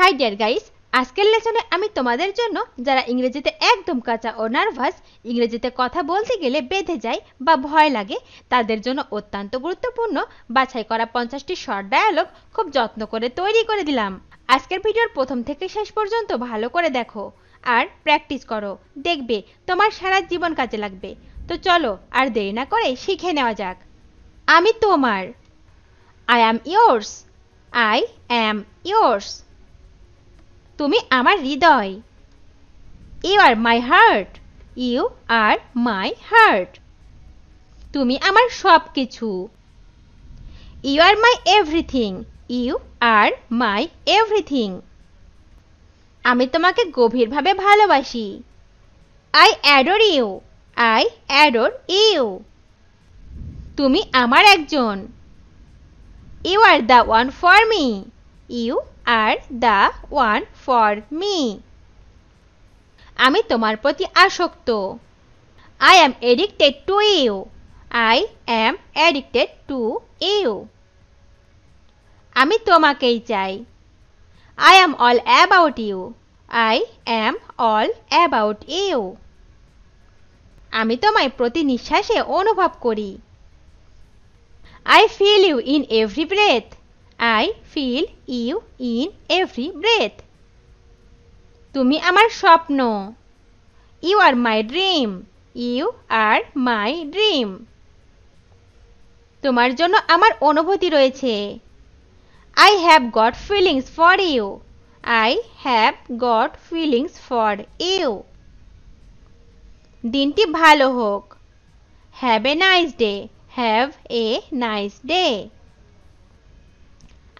High deer guys আজকের লেসনে আমি তোমাদের জন্য যারা ইংরেজিতে একদম কাঁচা ও নার্ভাস ইংরেজিতে কথা বলতে গেলে বেঁধে যায় বা ভয় লাগে তাদের জন্য অত্যন্ত গুরুত্বপূর্ণ বাছাই করা পঞ্চাশটি শর্ট ডায়ালগ খুব যত্ন করে তৈরি করে দিলাম আজকের ভিডিওর প্রথম থেকে শেষ পর্যন্ত ভালো করে দেখো আর প্র্যাকটিস করো দেখবে তোমার সারা জীবন কাজে লাগবে তো চলো আর দেরি না করে শিখে নেওয়া যাক আমি তোমার I am yours I am yours তুমি আমার হৃদয় you are my heart you are my heart তুমি আমার সব কিছু you are my everything you are my everything আমি তোমাকে গভীরভাবে ভালোবাসি I adore you I adore you তুমি আমার একজন you are the one for me you are the one for me আমি তোমার প্রতি আসক্ত I am addicted to you I am addicted to you আমি তোমাকেই চাই I am all about you I am all about you আমি তোমায় প্রতি নিঃশ্বাসে অনুভব করি I feel you in every breath I feel you in every breath তুমি আমার স্বপ্ন you are my dream you are my dream তোমার জন্য আমার অনুভূতি রয়েছে I have got feelings for you I have got feelings for you দিনটি ভালো হোক have a nice day have a nice day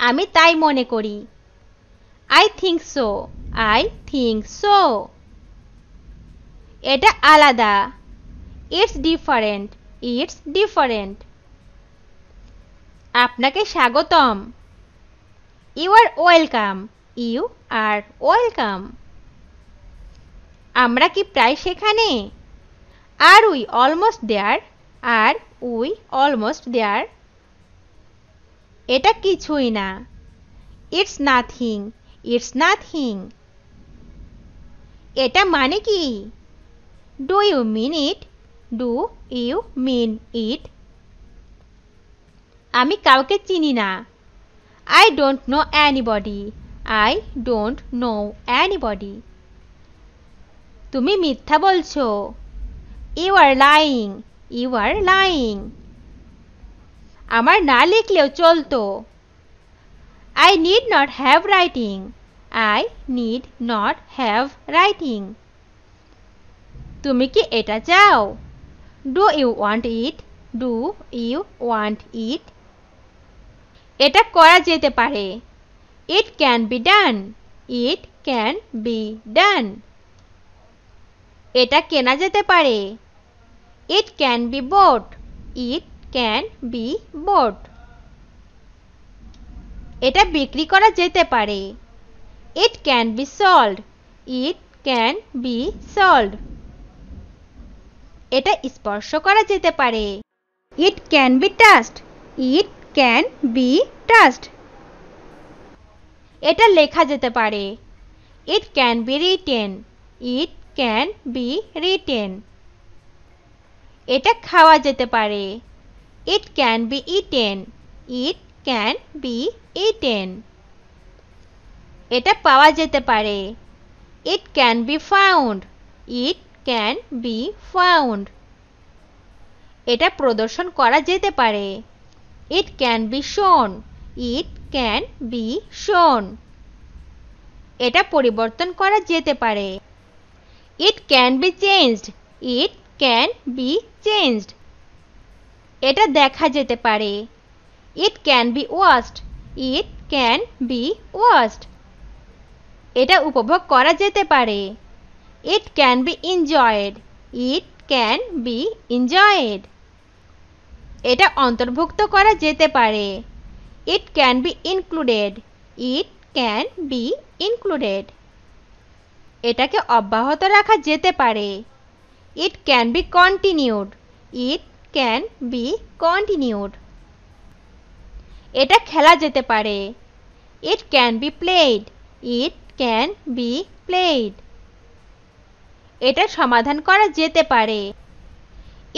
আমি তাই মনে করি I think so I think so এটা আলাদা ইটস ডিফারেন্ট ইটস ডিফারেন্ট আপনাকে স্বাগতম you are welcome you are welcome আমরা কি প্রায় সেখানে are we almost there are we almost there এটা কিছুই না ইটস নাথিং ইটস নাথিং এটা মানে কি do you mean it do you mean it আমি কাউকে চিনি না I don't know anybody I don't know anybody তুমি মিথ্যা বলছো you are lying you are lying আমার না লিখলেও চলতো I need not have writing I need not have writing তুমি কি এটা চাও do you want it do you want it এটা করা যেতে পারে it can be done it can be ডান এটা কেনা যেতে পারে it can be bought it can be bought এটা বিক্রি করা যেতে পারে it can be sold it can be sold এটা স্পর্শ করা যেতে পারে it can be touched it can be touched এটা লেখা যেতে পারে it can be written it can be written এটা খাওয়া যেতে পারে It can be eaten. It can be eaten. এটা পাওয়া যেতে পারে It can be found. It can be found. এটা প্রদর্শন করা যেতে পারে It can be shown. It can be shown. এটা পরিবর্তন করা যেতে পারে It can be changed. It can be changed. এটা দেখা যেতে পারে it can be watched it can be watched এটা উপভোগ করা যেতে পারে it can be enjoyed it can be enjoyed এটা অন্তর্ভুক্ত করা যেতে পারে it can be included it can be included এটাকে অব্যাহত রাখা যেতে পারে it can be continued it can be continued এটা খেলা যেতে পারে it can be played it can be played এটা সমাধান করা যেতে পারে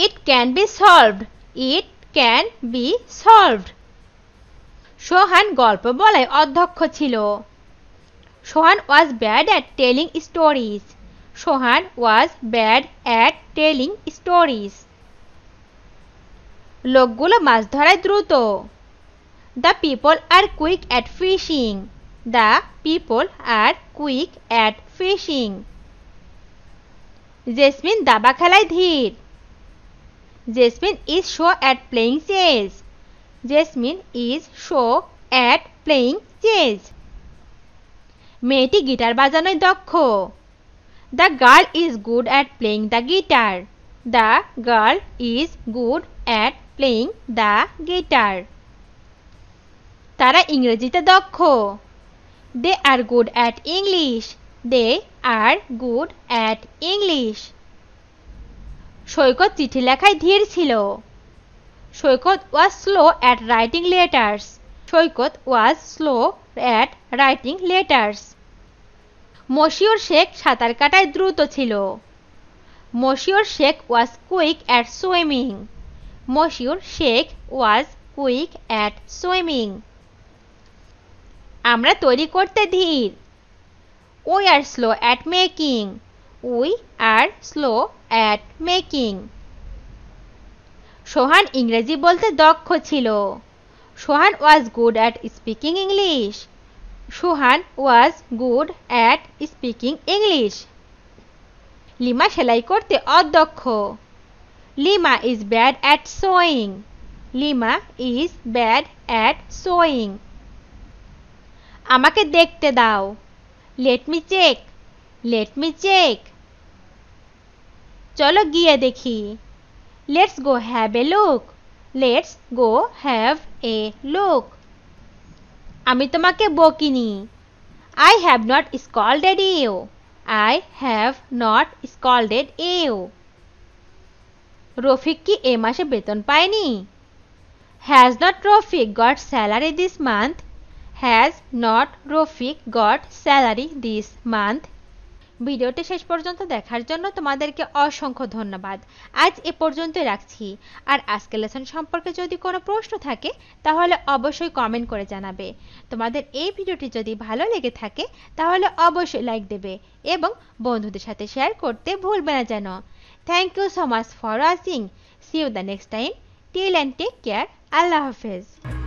it can be solved it can be solved Sohan গল্প বলায় অধ্যক্ষ ছিল Sohan was bad at telling stories Sohan was bad at telling stories লোকগুলো মাছ ধরায় দ্রুত the people are quick at fishing the people are quick at fishing Jasmine দাবা খেলায় ধীর Jasmine is slow at playing chess Jasmine is slow at playing chess মেয়েটি guitar বাজানোয় দক্ষ the girl is good at playing the guitar the girl is good at playing the guitar তারা ইংরেজিতে দক্ষ they are good at English they are good at English Saikat চিঠি লেখায় ধীর ছিল Saikat was slow at writing letters Saikat was slow at writing letters Moshiur Sheikh সাঁতার কাটায় দ্রুত ছিল Moshiur Sheikh was quick at swimming Moshiur Sheikh was quick at swimming আমরা তৈরি করতে ধীর we are slow at making we are slow at making Sohan ইংরেজি বলতে দক্ষ ছিল Sohan was good at speaking English Sohan was good at speaking English Lima সেলাই করতে অদক্ষ Lima is bad at sewing. Lima is bad at sewing. আমাকে দেখতে দাও let me check let me check চলো গিয়ে দেখি let's go have a look let's go have a look আমি তোমাকে বকিনি I have not scolded you I have not scolded you Rafiq কি এ মাসে বেতন পায়নি has not Rafiq got salary this month has not Rafiq got salary this month ভিডিওটি শেষ পর্যন্ত দেখার জন্য তোমাদেরকে অসংখ্য ধন্যবাদ আজ এ পর্যন্ত রাখছি আর আজকে লেসন সম্পর্কে যদি কোনো প্রশ্ন থাকে তাহলে অবশ্যই কমেন্ট করে জানাবে তোমাদের এই ভিডিওটি যদি ভালো লেগে থাকে তাহলে অবশ্যই লাইক দেবে এবং বন্ধুদের সাথে শেয়ার করতে ভুলবে না যেন Thank you so much for watching. See you the next time. Till and take care. Allah Hafiz.